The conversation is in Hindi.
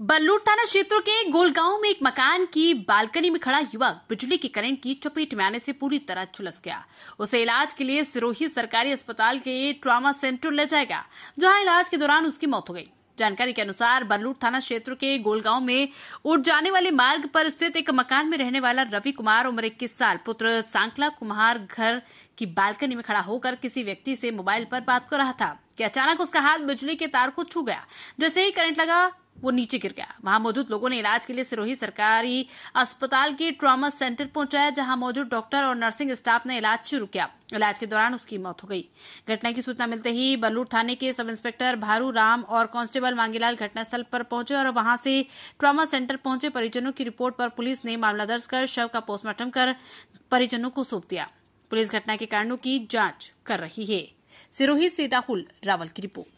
बल्लूर थाना क्षेत्र के गोलगांव में एक मकान की बालकनी में खड़ा युवक बिजली के करंट की चपेट में आने से पूरी तरह झुलस गया उसे इलाज के लिए सिरोही सरकारी अस्पताल के ट्रामा सेंटर ले जाया गया जहां इलाज के दौरान उसकी मौत हो गई जानकारी के अनुसार बल्लूर थाना क्षेत्र के गोलगांव में उड़ जाने वाले मार्ग पर स्थित एक मकान में रहने वाला रवि कुमार उम्र इक्कीस साल पुत्र सांकला कुमार घर की बालकनी में खड़ा होकर किसी व्यक्ति से मोबाइल पर बात कर रहा था कि अचानक उसका हाथ बिजली के तार को छू गया जैसे ही करंट लगा वो नीचे गिर गया वहां मौजूद लोगों ने इलाज के लिए सिरोही सरकारी अस्पताल के ट्रॉमा सेंटर पहुंचाया जहां मौजूद डॉक्टर और नर्सिंग स्टाफ ने इलाज शुरू किया इलाज के दौरान उसकी मौत हो गई घटना की सूचना मिलते ही बल्लूर थाने के सब इंस्पेक्टर भारू राम और कांस्टेबल मांगीलाल घटनास्थल पर पहुंचे और वहां से ट्रॉमा सेंटर पहुंचे परिजनों की रिपोर्ट पर पुलिस ने मामला दर्ज कर शव का पोस्टमार्टम कर परिजनों को सौंप दिया पुलिस घटना के कारणों की जांच कर रही है सिरोही से राहुल रावल की रिपोर्ट